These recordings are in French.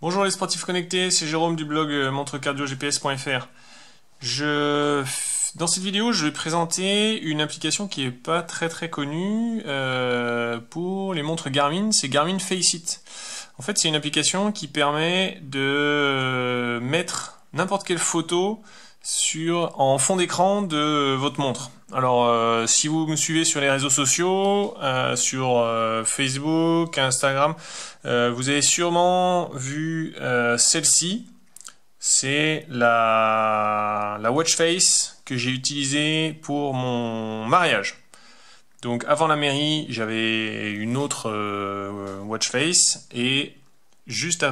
Bonjour les sportifs connectés, c'est Jérôme du blog euh, montrecardiogps.fr. Je... Dans cette vidéo, je vais présenter une application qui n'est pas très très connue euh, pour les montres Garmin, c'est Garmin Faceit. En fait, c'est une application qui permet de euh, mettre n'importe quelle photo sur en fond d'écran de votre montre. Alors, euh, si vous me suivez sur les réseaux sociaux, euh, sur euh, Facebook, Instagram, vous avez sûrement vu celle-ci. C'est la, la watch face que j'ai utilisée pour mon mariage. Donc avant la mairie, j'avais une autre watch face et juste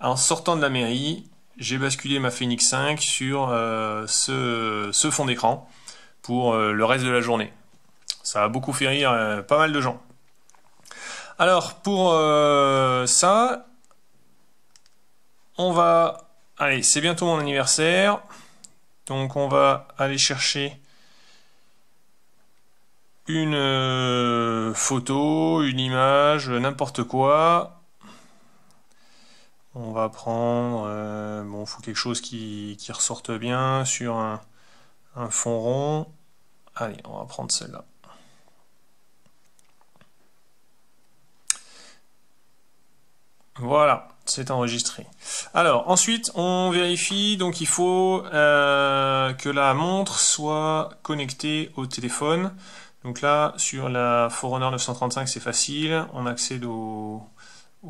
en sortant de la mairie, j'ai basculé ma Phoenix 5 sur euh, ce, fond d'écran pour euh, le reste de la journée. Ça a beaucoup fait rire euh, pas mal de gens. Alors pour ça, on va... Allez, c'est bientôt mon anniversaire. Donc on va aller chercher une photo, une image, n'importe quoi. On va prendre, euh, bon, faut quelque chose qui, qui ressorte bien sur un, fond rond. Allez, on va prendre celle-là. Voilà, c'est enregistré. Alors ensuite, on vérifie, donc il faut euh, que la montre soit connectée au téléphone. Donc là, sur la Forerunner 935, c'est facile. On accède au,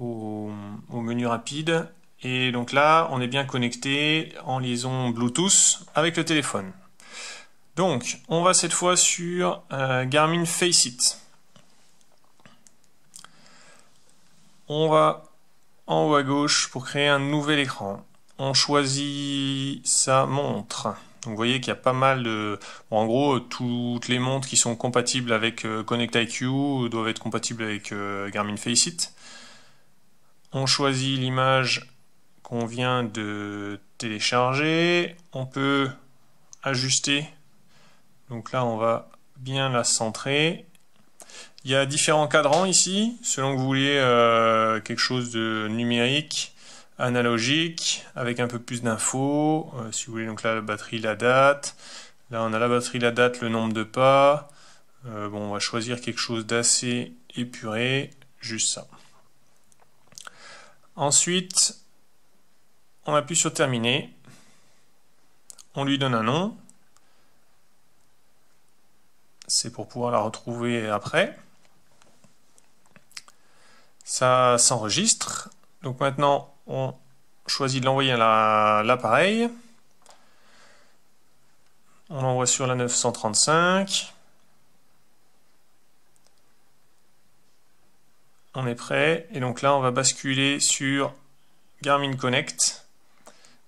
au, menu rapide. Et donc là, on est bien connecté en liaison Bluetooth avec le téléphone. Donc, on va cette fois sur euh, Garmin Faceit. On va en haut à gauche pour créer un nouvel écran. On choisit sa montre. vous voyez qu'il y a pas mal de... en gros, toutes les montres qui sont compatibles avec euh, Connect IQ doivent être compatibles avec euh, Garmin Faceit. On choisit l'image qu'on vient de télécharger. On peut ajuster. Donc là, on va bien la centrer. Il y a différents cadrans ici, selon que vous voulez euh, quelque chose de numérique, analogique, avec un peu plus d'infos. Euh, si vous voulez, donc là, la batterie, la date. Là, on a la batterie, la date, le nombre de pas. Euh, bon, on va choisir quelque chose d'assez épuré, juste ça. Ensuite, on appuie sur terminer. On lui donne un nom. C'est pour pouvoir la retrouver après. Ça s'enregistre. Donc maintenant, on choisit de l'envoyer à l'appareil. on l'envoie sur la 935. On est prêt. Et donc là, on va basculer sur Garmin Connect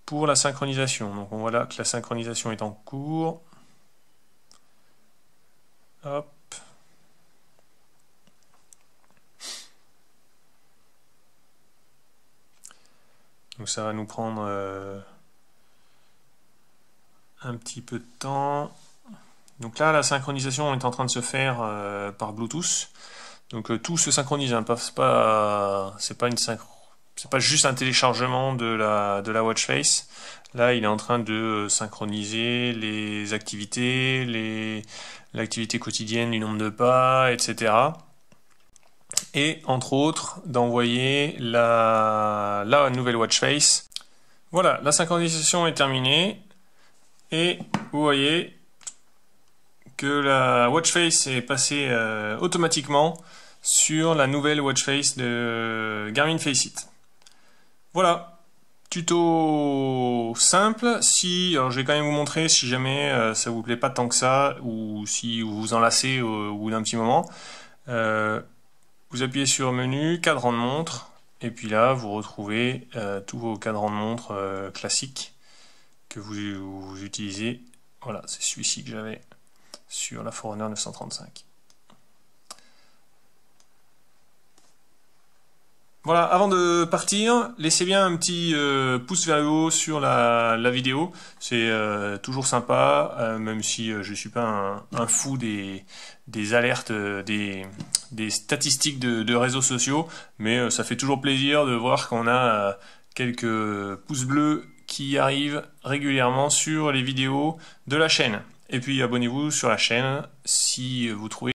pour la synchronisation. Donc on voit là que la synchronisation est en cours. Donc ça va nous prendre euh, un petit peu de temps. Donc là, la synchronisation est en train de se faire euh, par Bluetooth. Donc euh, tout se synchronise, hein, c'est pas, juste un téléchargement de la watch face. Là, il est en train de synchroniser les activités, l'activité quotidienne, du nombre de pas, etc. Et entre autres, d'envoyer la nouvelle watch face. Voilà, la synchronisation est terminée et vous voyez que la watch face est passée euh, automatiquement sur la nouvelle watch face de Garmin Faceit. Voilà, tuto simple. Si, je vais quand même vous montrer si jamais ça euh, ça vous plaît pas tant que ça ou si vous vous en au, euh, au bout d'un petit moment. Euh, vous appuyez sur menu, cadran de montre, et puis là vous retrouvez tous vos cadrans de montre classiques que vous, vous utilisez. Voilà, c'est celui-ci que j'avais sur la Forerunner 935. Voilà, avant de partir, laissez bien un petit euh, pouce vers le haut sur la, vidéo. C'est euh, toujours sympa, euh, même si je ne suis pas un, fou des, alertes, des, statistiques de, réseaux sociaux. Mais ça fait toujours plaisir de voir qu'on a quelques pouces bleus qui arrivent régulièrement sur les vidéos de la chaîne. Et puis abonnez-vous sur la chaîne si vous trouvez...